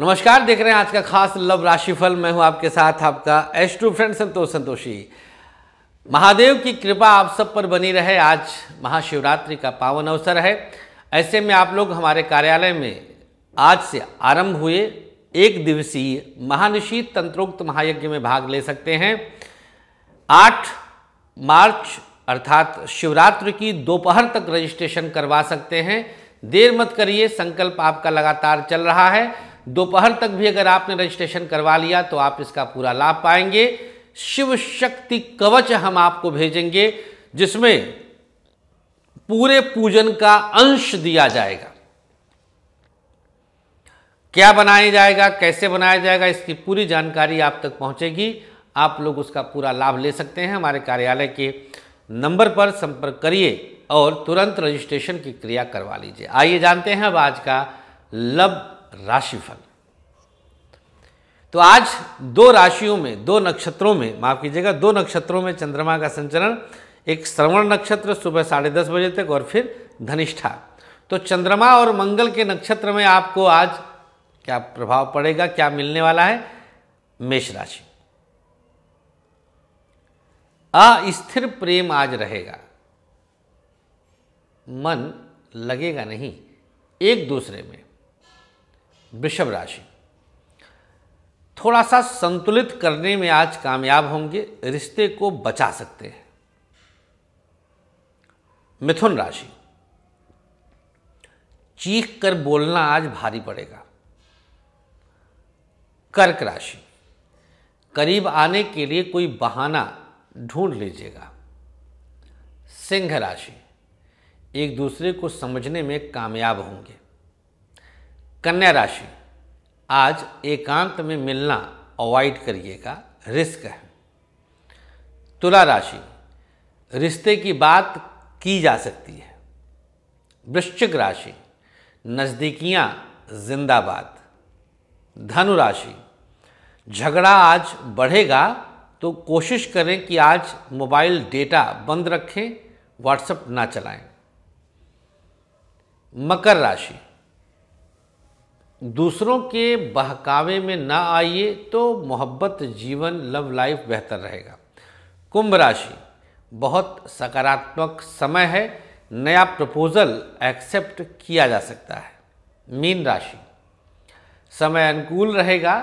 नमस्कार देख रहे हैं आज का खास लव राशिफल मैं हूं आपके साथ आपका एस्ट्रो फ्रेंड संतोष संतोषी महादेव की कृपा आप सब पर बनी रहे आज महाशिवरात्रि का पावन अवसर है ऐसे में आप लोग हमारे कार्यालय में आज से आरंभ हुए एक दिवसीय महानिशी तंत्रोक्त महायज्ञ में भाग ले सकते हैं आठ मार्च अर्थात शिवरात्रि की दोपहर तक रजिस्ट्रेशन करवा सकते हैं देर मत करिए संकल्प आपका लगातार चल रहा है दोपहर तक भी अगर आपने रजिस्ट्रेशन करवा लिया तो आप इसका पूरा लाभ पाएंगे शिव शक्ति कवच हम आपको भेजेंगे जिसमें पूरे पूजन का अंश दिया जाएगा क्या बनाया जाएगा कैसे बनाया जाएगा इसकी पूरी जानकारी आप तक पहुंचेगी आप लोग उसका पूरा लाभ ले सकते हैं हमारे कार्यालय के नंबर पर संपर्क करिए और तुरंत रजिस्ट्रेशन की क्रिया करवा लीजिए आइए जानते हैं अब आज का लव राशिफल तो आज दो राशियों में दो नक्षत्रों में माफ कीजिएगा दो नक्षत्रों में चंद्रमा का संचरण एक श्रवण नक्षत्र सुबह साढ़े दस बजे तक और फिर धनिष्ठा तो चंद्रमा और मंगल के नक्षत्र में आपको आज क्या प्रभाव पड़ेगा क्या मिलने वाला है मेष राशि अस्थिर प्रेम आज रहेगा मन लगेगा नहीं एक दूसरे में वृषभ राशि थोड़ा सा संतुलित करने में आज कामयाब होंगे रिश्ते को बचा सकते हैं मिथुन राशि चीख कर बोलना आज भारी पड़ेगा कर्क राशि करीब आने के लिए कोई बहाना ढूंढ लीजिएगा सिंह राशि एक दूसरे को समझने में कामयाब होंगे कन्या राशि आज एकांत में मिलना अवॉइड करिएगा रिस्क है तुला राशि रिश्ते की बात की जा सकती है वृश्चिक राशि नज़दीकियाँ जिंदाबाद धनु राशि झगड़ा आज बढ़ेगा तो कोशिश करें कि आज मोबाइल डेटा बंद रखें व्हाट्सएप ना चलाएं मकर राशि दूसरों के बहकावे में ना आइए तो मोहब्बत जीवन लव लाइफ बेहतर रहेगा कुंभ राशि बहुत सकारात्मक समय है नया प्रपोजल एक्सेप्ट किया जा सकता है मीन राशि समय अनुकूल रहेगा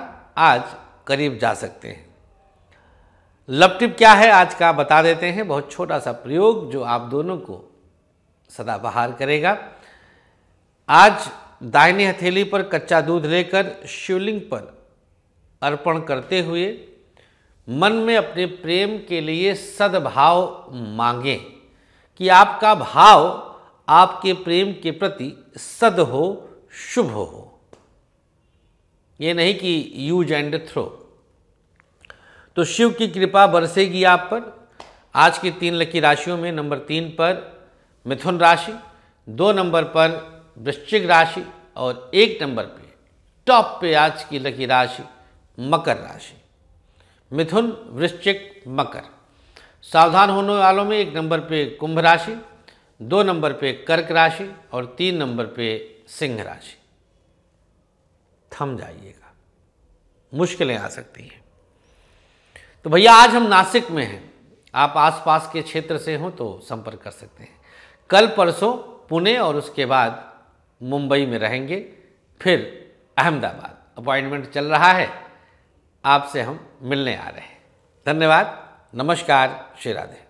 आज करीब जा सकते हैं लव टिप क्या है आज का बता देते हैं बहुत छोटा सा प्रयोग जो आप दोनों को सदाबहार करेगा आज दाहिने हथेली पर कच्चा दूध लेकर शिवलिंग पर अर्पण करते हुए मन में अपने प्रेम के लिए सद्भाव मांगें कि आपका भाव आपके प्रेम के प्रति सद हो शुभ हो ये नहीं कि यूज एंड थ्रो तो शिव की कृपा बरसेगी आप पर आज की तीन लकी राशियों में नंबर तीन पर मिथुन राशि दो नंबर पर वृश्चिक राशि और एक नंबर पे टॉप पे आज की लकी राशि मकर राशि मिथुन वृश्चिक मकर सावधान होने वालों में एक नंबर पे कुंभ राशि दो नंबर पे कर्क राशि और तीन नंबर पे सिंह राशि थम जाइएगा मुश्किलें आ सकती हैं तो भैया आज हम नासिक में हैं आप आसपास के क्षेत्र से हों तो संपर्क कर सकते हैं कल परसों पुणे और उसके बाद मुंबई में रहेंगे फिर अहमदाबाद अपॉइंटमेंट चल रहा है आपसे हम मिलने आ रहे हैं धन्यवाद नमस्कार श्री राधे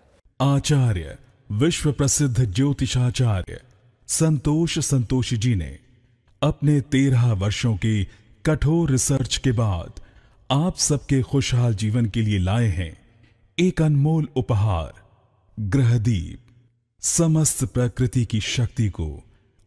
आचार्य विश्व प्रसिद्ध ज्योतिषाचार्य संतोष संतोष जी ने अपने तेरह वर्षों की कठोर रिसर्च के बाद आप सबके खुशहाल जीवन के लिए लाए हैं एक अनमोल उपहार ग्रहदीप समस्त प्रकृति की शक्ति को